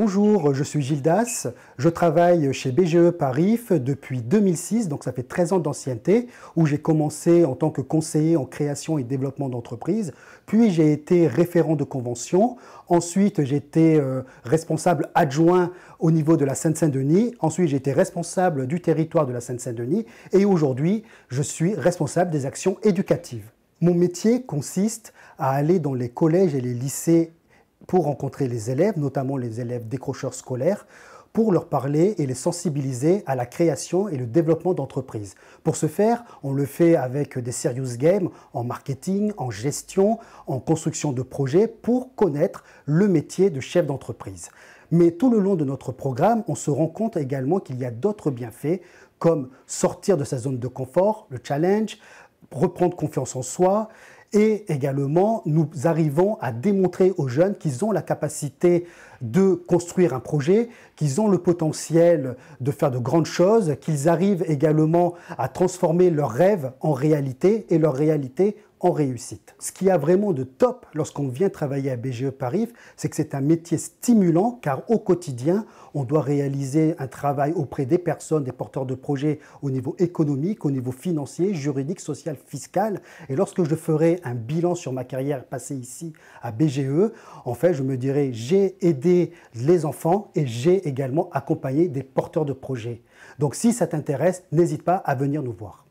Bonjour, je suis Gildas, je travaille chez BGE Paris depuis 2006, donc ça fait 13 ans d'ancienneté, où j'ai commencé en tant que conseiller en création et développement d'entreprise, puis j'ai été référent de convention, ensuite j'ai été euh, responsable adjoint au niveau de la Seine-Saint-Denis, ensuite j'ai été responsable du territoire de la Seine-Saint-Denis, et aujourd'hui je suis responsable des actions éducatives. Mon métier consiste à aller dans les collèges et les lycées pour rencontrer les élèves, notamment les élèves décrocheurs scolaires, pour leur parler et les sensibiliser à la création et le développement d'entreprises. Pour ce faire, on le fait avec des serious games en marketing, en gestion, en construction de projets pour connaître le métier de chef d'entreprise. Mais tout le long de notre programme, on se rend compte également qu'il y a d'autres bienfaits comme sortir de sa zone de confort, le challenge, reprendre confiance en soi, et également, nous arrivons à démontrer aux jeunes qu'ils ont la capacité de construire un projet, qu'ils ont le potentiel de faire de grandes choses, qu'ils arrivent également à transformer leurs rêves en réalité et leur réalité en réussite. Ce qui a vraiment de top lorsqu'on vient travailler à BGE Paris, c'est que c'est un métier stimulant car au quotidien, on doit réaliser un travail auprès des personnes, des porteurs de projets au niveau économique, au niveau financier, juridique, social, fiscal. Et lorsque je ferai un bilan sur ma carrière passée ici à BGE, en fait, je me dirai j'ai aidé les enfants et j'ai également accompagné des porteurs de projets. Donc si ça t'intéresse, n'hésite pas à venir nous voir.